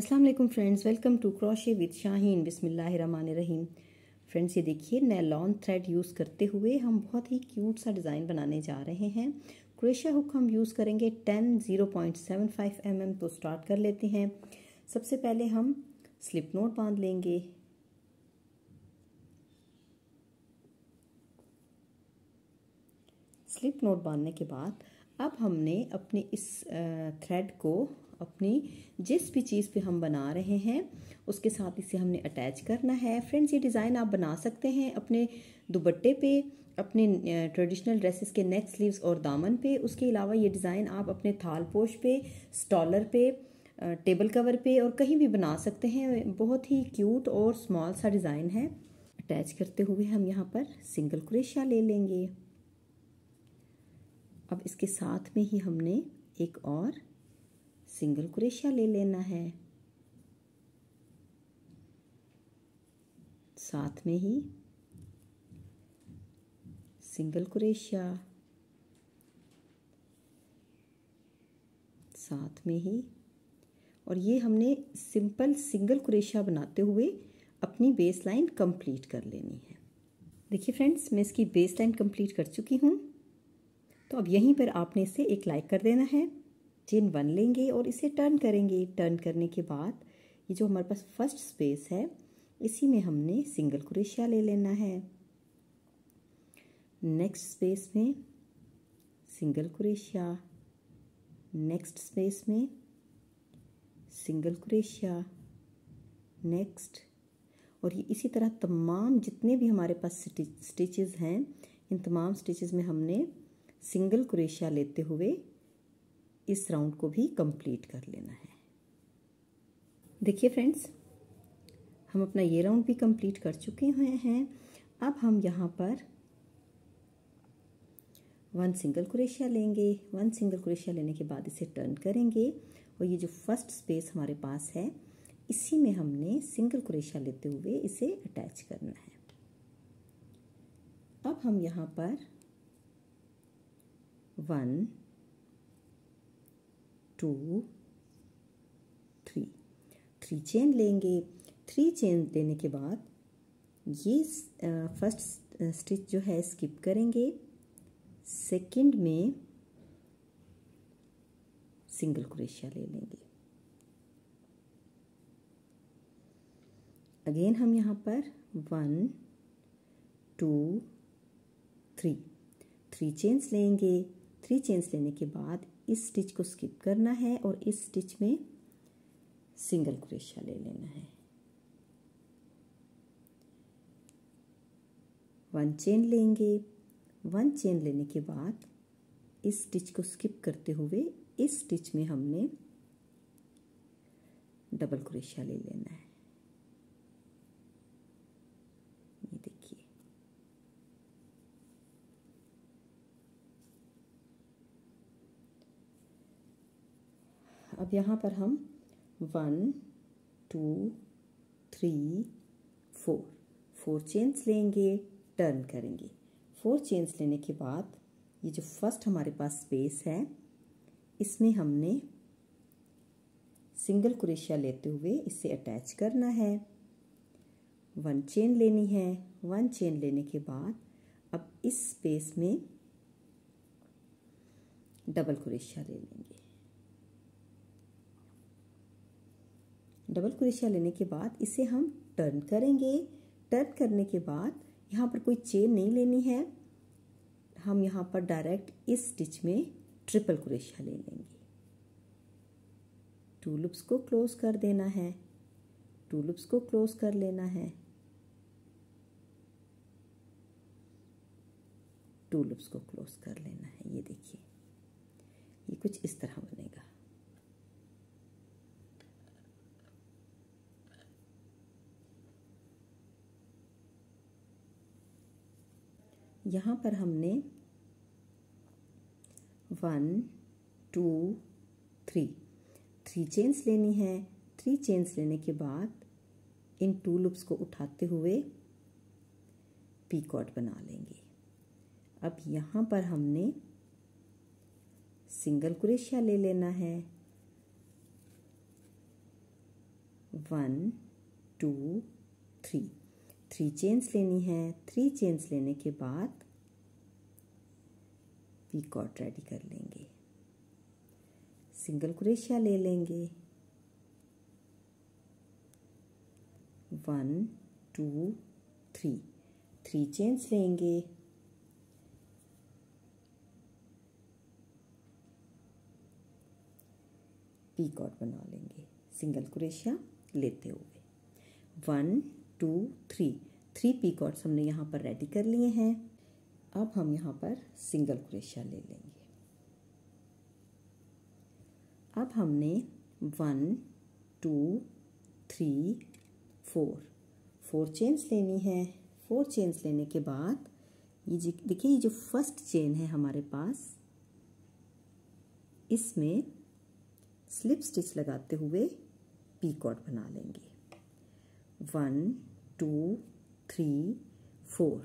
अस्सलाम वालेकुम friends welcome to crochet with Shaheen बिसमीम फ्रेंड्स ये देखिए नैलॉन थ्रेड यूज़ करते हुए हम बहुत ही क्यूट सा डिज़ाइन बनाने जा रहे हैं क्रोशिया हुक हम यूज़ करेंगे ten zero point seven five M M तो स्टार्ट कर लेते हैं सबसे पहले हम स्लिप नोट बांध लेंगे स्लिप नोट बांधने के बाद अब हमने अपने इस थ्रेड को अपनी जिस भी चीज़ पे हम बना रहे हैं उसके साथ इसे हमने अटैच करना है फ्रेंड्स ये डिज़ाइन आप बना सकते हैं अपने दुबट्टे पे अपने ट्रेडिशनल ड्रेसेस के नेक स्लीव्स और दामन पे उसके अलावा ये डिज़ाइन आप अपने थाल पोश पे स्टॉलर पे टेबल कवर पे और कहीं भी बना सकते हैं बहुत ही क्यूट और स्मॉल सा डिज़ाइन है अटैच करते हुए हम यहाँ पर सिंगल क्रेशिया ले लेंगे अब इसके साथ में ही हमने एक और सिंगल क्रेशिया ले लेना है साथ में ही सिंगल क्रेशिया साथ में ही और ये हमने सिंपल सिंगल क्रेशिया बनाते हुए अपनी बेस लाइन कम्प्लीट कर लेनी है देखिए फ्रेंड्स मैं इसकी बेस लाइन कम्प्लीट कर चुकी हूँ तो अब यहीं पर आपने इसे एक लाइक कर देना है चेन बन लेंगे और इसे टर्न करेंगे टर्न करने के बाद ये जो हमारे पास फर्स्ट स्पेस है इसी में हमने सिंगल क्रेशिया ले लेना है नेक्स्ट स्पेस में सिंगल क्रेशिया नेक्स्ट स्पेस में सिंगल क्रेशिया नेक्स्ट और ये इसी तरह तमाम जितने भी हमारे पास स्टिचेस हैं इन तमाम स्टिचेस में हमने सिंगल क्रेशिया लेते हुए इस राउंड को भी कंप्लीट कर लेना है देखिए फ्रेंड्स हम अपना ये राउंड भी कंप्लीट कर चुके हुए हैं अब हम यहाँ पर वन सिंगल क्रेशिया लेंगे वन सिंगल क्रेशिया लेने के बाद इसे टर्न करेंगे और ये जो फर्स्ट स्पेस हमारे पास है इसी में हमने सिंगल क्रेशिया लेते हुए इसे अटैच करना है अब हम यहाँ पर one two three three chain लेंगे थ्री चेन लेने के बाद ये फर्स्ट स्टिच जो है स्किप करेंगे सेकंड में सिंगल क्रोशिया ले लेंगे अगेन हम यहाँ पर one two three three chains लेंगे थ्री चेन्स लेने के बाद इस स्टिच को स्किप करना है और इस स्टिच में सिंगल क्रोशिया ले लेना है वन चेन लेंगे वन चेन लेने के बाद इस स्टिच को स्किप करते हुए इस स्टिच में हमने डबल क्रोशिया ले लेना है अब यहाँ पर हम one two three four four chains लेंगे टर्न करेंगे फोर चेन्स लेने के बाद ये जो फर्स्ट हमारे पास स्पेस है इसमें हमने सिंगल क्रेशिया लेते हुए इसे अटैच करना है वन चेन लेनी है वन चेन लेने के बाद अब इस स्पेस में डबल क्रेशिया ले लेंगे डबल क्रोशिया लेने के बाद इसे हम टर्न करेंगे टर्न करने के बाद यहाँ पर कोई चेन नहीं लेनी है हम यहाँ पर डायरेक्ट इस स्टिच में ट्रिपल क्रोशिया ले लेंगे टू लुप्स को क्लोज कर देना है टू लुप्स को क्लोज कर लेना है टू लुप्स को क्लोज कर लेना है ये देखिए ये कुछ इस तरह बनेगा यहाँ पर हमने one two three three chains लेनी है थ्री चेन्स लेने के बाद इन टू लूप्स को उठाते हुए पीकॉट बना लेंगे अब यहाँ पर हमने सिंगल क्रेशिया ले लेना है one two three three chains लेनी है थ्री चेन्स लेने के बाद पी कॉट रेडी कर लेंगे सिंगल क्रेशिया ले लेंगे one two three three chains लेंगे पीकॉट बना लेंगे सिंगल क्रेशिया लेते हुए वन टू थ्री थ्री पी पीकॉट्स हमने यहाँ पर रेडी कर लिए हैं अब हम यहाँ पर सिंगल क्रेशिया ले लेंगे अब हमने one two three four four chains लेनी है फोर चेन्स लेने के बाद ये देखिए ये जो फर्स्ट चेन है हमारे पास इसमें स्लिप स्टिच लगाते हुए पी पीकॉट बना लेंगे one two three four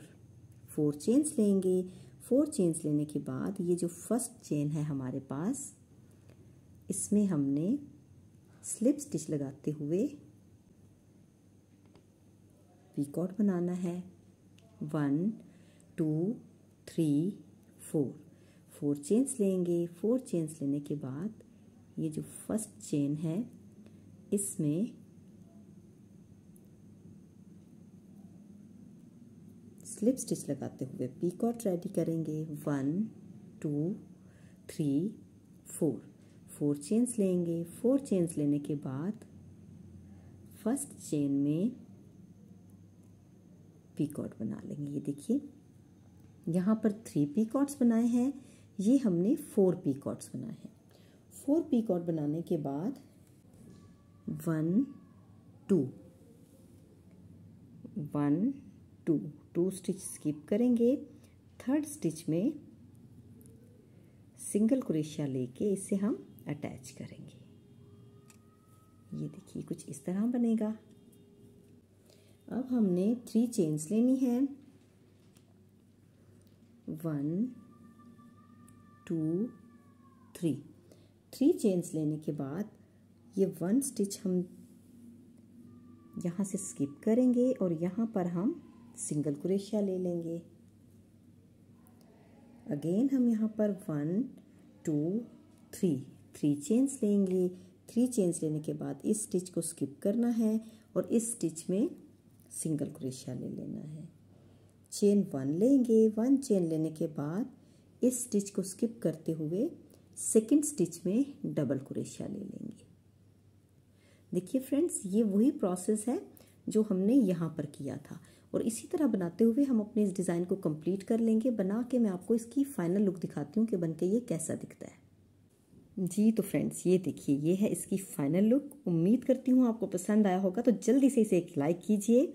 four chains लेंगे फोर चेन्स लेने के बाद ये जो फर्स्ट चेन है हमारे पास इसमें हमने स्लिप स्टिच लगाते हुए पीकॉट बनाना है one two three four four chains लेंगे फोर चेन्स लेने के बाद ये जो फर्स्ट चेन है इसमें स्लिप स्टिच लगाते हुए पीकॉट रेडी करेंगे one two three four four chains लेंगे फोर चेन्स लेने के बाद फर्स्ट चेन में पीकॉट बना लेंगे ये देखिए यहाँ पर थ्री पीकॉट्स बनाए हैं ये हमने फोर पीकॉट्स बनाए हैं फोर पीकॉट बनाने के बाद one two one two two stitch skip करेंगे थर्ड स्टिच में सिंगल क्रेशिया लेके इसे हम अटैच करेंगे ये देखिए कुछ इस तरह बनेगा अब हमने थ्री चेन्स लेनी है one two three three chains लेने के बाद ये वन स्टिच हम यहाँ से स्किप करेंगे और यहाँ पर हम सिंगल क्रेशिया ले लेंगे अगेन हम यहाँ पर one two three three chains लेंगे थ्री चेन्स लेने के बाद इस स्टिच को स्किप करना है और इस स्टिच में सिंगल क्रेशिया ले लेना है चेन वन लेंगे वन चेन लेने के बाद इस स्टिच को स्किप करते हुए सेकंड स्टिच में डबल क्रेशिया ले लेंगे देखिए फ्रेंड्स ये वही प्रोसेस है जो हमने यहाँ पर किया था और इसी तरह बनाते हुए हम अपने इस डिज़ाइन को कंप्लीट कर लेंगे बना के मैं आपको इसकी फाइनल लुक दिखाती हूँ कि बन के ये कैसा दिखता है जी तो फ्रेंड्स ये देखिए ये है इसकी फाइनल लुक उम्मीद करती हूँ आपको पसंद आया होगा तो जल्दी से इसे एक लाइक कीजिए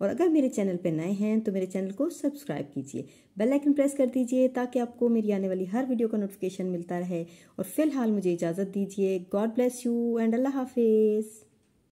और अगर मेरे चैनल पर नए हैं तो मेरे चैनल को सब्सक्राइब कीजिए बेल आइकन प्रेस कर दीजिए ताकि आपको मेरी आने वाली हर वीडियो का नोटिफिकेशन मिलता रहे और फिलहाल मुझे इजाज़त दीजिए गॉड ब्लेस यू एंड अल्लाह हाफिज़